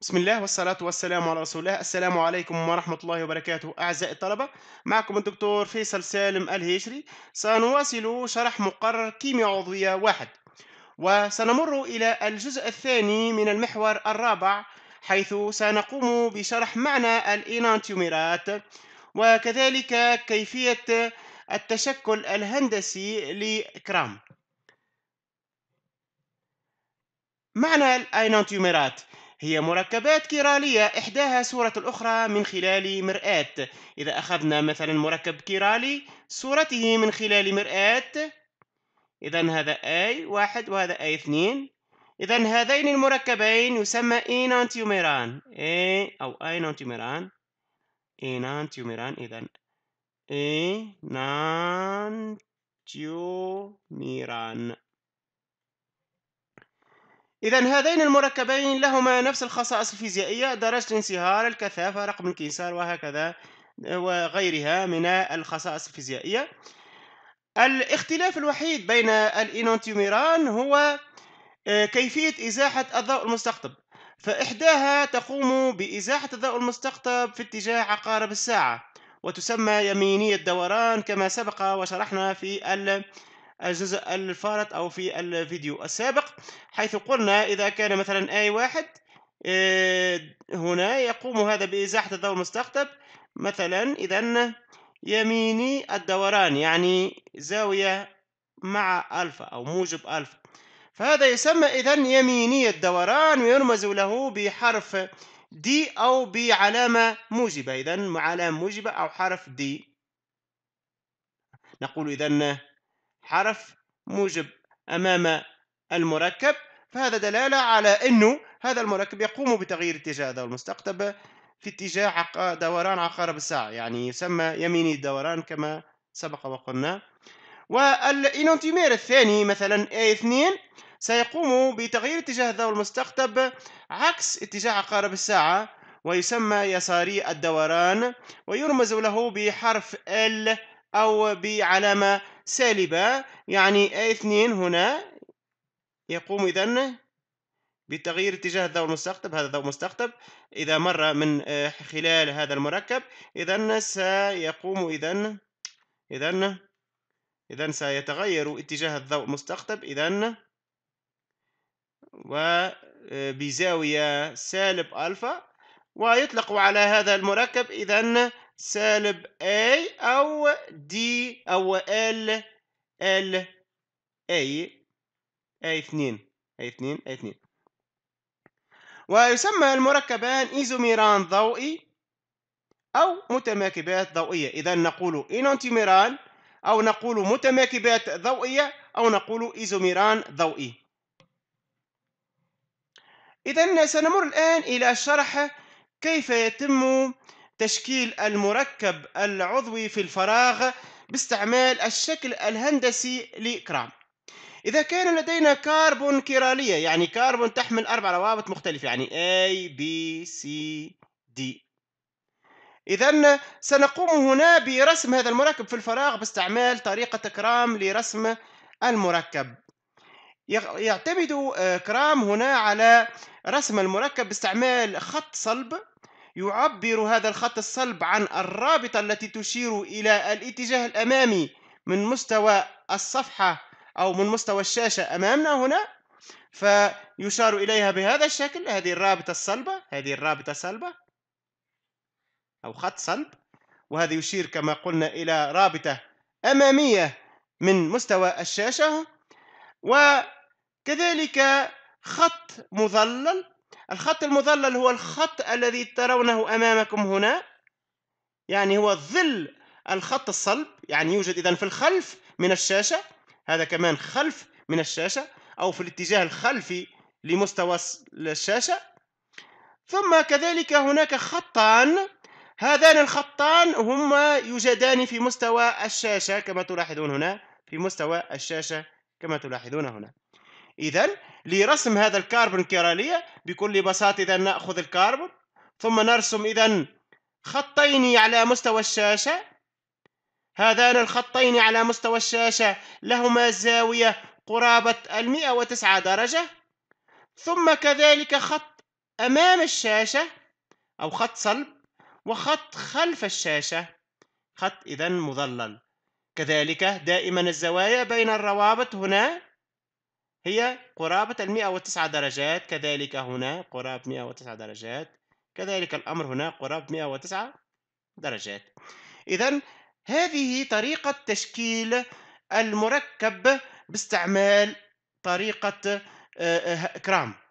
بسم الله والصلاة والسلام على رسول الله السلام عليكم ورحمة الله وبركاته أعزائي الطلبة معكم الدكتور فيصل سالم الهجري سنواصل شرح مقرر كيمياء عضوية واحد وسنمر إلى الجزء الثاني من المحور الرابع حيث سنقوم بشرح معنى الإنانتيوميرات وكذلك كيفية التشكل الهندسي لكرام معنى الأينانتيوميرات هي مركبات كيرالية إحداها صورة الأخرى من خلال مرآة إذا أخذنا مثلا مركب كيرالي صورته من خلال مرآة إذا هذا A1 وهذا A2 إذا هذين المركبين يسمى إينانتيوميران A أو أينانتيوميران إينانتيوميران إذا إينانتيوميران إذا هذين المركبين لهما نفس الخصائص الفيزيائية درجة انصهار الكثافة رقم الكيسار وهكذا وغيرها من الخصائص الفيزيائية الاختلاف الوحيد بين الإنونتيوميران هو آه، كيفية إزاحة الضوء المستقطب فإحداها تقوم بإزاحة الضوء المستقطب في اتجاه عقارب الساعة وتسمى يمينية دوران كما سبق وشرحنا في الجزء الفارط أو في الفيديو السابق حيث قلنا إذا كان مثلا أي واحد آه، هنا يقوم هذا بإزاحة الضوء المستقطب مثلا إذا يميني الدوران يعني زاوية مع ألفا أو موجب ألفا فهذا يسمى إذا يميني الدوران ويرمز له بحرف دي أو بعلامة موجبة إذا علامة موجبة أو حرف دي نقول إذا حرف موجب أمام المركب فهذا دلالة على أنه هذا المركب يقوم بتغيير اتجاه هذا المستقطب في اتجاه دوران عقارب الساعة يعني يسمى يميني الدوران كما سبق وقلنا والانونتيمير الثاني مثلا A2 سيقوم بتغيير اتجاه الضوء المستقطب عكس اتجاه عقارب الساعة ويسمى يساري الدوران ويرمز له بحرف L أو بعلامة سالبة يعني اثنين هنا يقوم إذا بتغيير اتجاه الضوء المستقطب هذا الضوء المستقطب إذا مر من آه، خلال هذا المركب إذا سيقوم إذا إذا إذا سيتغير اتجاه الضوء المستقطب إذا وبزاوية آه، سالب ألفا ويطلق على هذا المركب إذا سالب A او D او L L A A اثنين A اثنين A اثنين ويسمى المركبان ايزوميران ضوئي أو متماكبات ضوئية إذا نقول إينونتيميران أو نقول متماكبات ضوئية أو نقول إيزوميران ضوئي إذا سنمر الآن إلى شرح كيف يتم تشكيل المركب العضوي في الفراغ باستعمال الشكل الهندسي لكرام إذا كان لدينا كربون كيرالية يعني كربون تحمل أربع روابط مختلفة يعني A B C D إذا سنقوم هنا برسم هذا المركب في الفراغ باستعمال طريقة كرام لرسم المركب يعتمد آه، كرام هنا على رسم المركب باستعمال خط صلب يعبر هذا الخط الصلب عن الرابطة التي تشير إلى الاتجاه الأمامي من مستوى الصفحة أو من مستوى الشاشة أمامنا هنا فيشار إليها بهذا الشكل هذه الرابطة الصلبة هذه الرابطة صلبة أو خط صلب وهذا يشير كما قلنا إلى رابطة أمامية من مستوى الشاشة وكذلك خط مظلل الخط المظلل هو الخط الذي ترونه أمامكم هنا يعني هو ظل الخط الصلب يعني يوجد إذا في الخلف من الشاشة هذا كمان خلف من الشاشة أو في الاتجاه الخلفي لمستوى الشاشة ثم كذلك هناك خطان هذان الخطان هما يوجدان في مستوى الشاشة كما تلاحظون هنا في مستوى الشاشة كما تلاحظون هنا إذا لرسم هذا الكربون كيرالية بكل بساطة إذا نأخذ الكربون ثم نرسم إذا خطين على مستوى الشاشة هذان الخطين على مستوى الشاشة لهما زاوية قرابة المئة وتسعة درجة ثم كذلك خط أمام الشاشة أو خط صلب وخط خلف الشاشة خط إذا مظلل كذلك دائما الزوايا بين الروابط هنا هي قرابة المئة وتسعة درجات كذلك هنا قرابة 109 وتسعة درجات كذلك الأمر هنا قرابة 109 وتسعة درجات إذا هذه طريقة تشكيل المركب باستعمال طريقة آه، آه، كرام